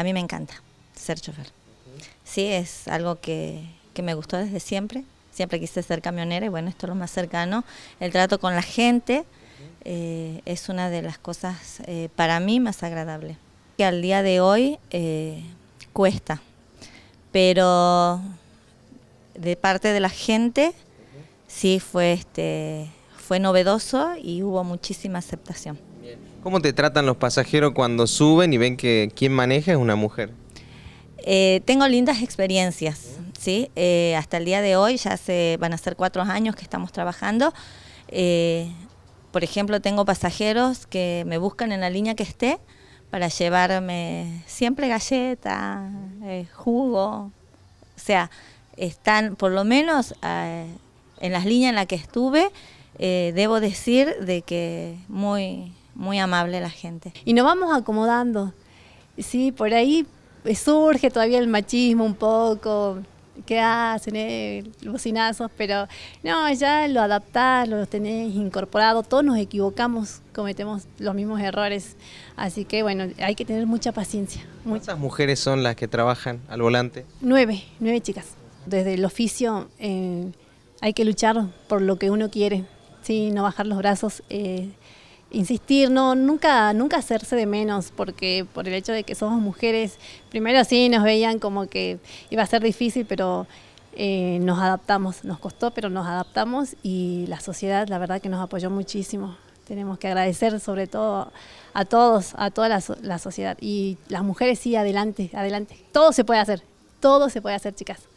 A mí me encanta ser chofer. Sí, es algo que, me gustó desde siempre. Siempre quise ser camionera y bueno, esto es lo más cercano. El trato con la gente eh, es una de las cosas eh, para mí más agradable. Que al día de hoy eh, cuesta, pero de parte de la gente sí fue este fue novedoso y hubo muchísima aceptación. ¿Cómo te tratan los pasajeros cuando suben y ven que quien maneja es una mujer? Eh, tengo lindas experiencias, ¿sí? Eh, hasta el día de hoy, ya se van a ser cuatro años que estamos trabajando. Eh, por ejemplo, tengo pasajeros que me buscan en la línea que esté para llevarme siempre galleta, jugo. O sea, están por lo menos en las líneas en las que estuve, eh, debo decir de que muy, muy amable la gente. Y nos vamos acomodando, sí, por ahí eh, surge todavía el machismo un poco, qué hacen, eh? bocinazos, pero no, ya lo adaptás, lo tenés incorporado, todos nos equivocamos, cometemos los mismos errores, así que bueno, hay que tener mucha paciencia. ¿Cuántas mujeres son las que trabajan al volante? Nueve, nueve chicas. Desde el oficio eh, hay que luchar por lo que uno quiere. Sí, no bajar los brazos. Eh, insistir, no, nunca, nunca hacerse de menos, porque por el hecho de que somos mujeres, primero sí nos veían como que iba a ser difícil, pero eh, nos adaptamos, nos costó, pero nos adaptamos y la sociedad la verdad que nos apoyó muchísimo. Tenemos que agradecer sobre todo a todos, a toda la, la sociedad. Y las mujeres sí, adelante, adelante. Todo se puede hacer, todo se puede hacer, chicas.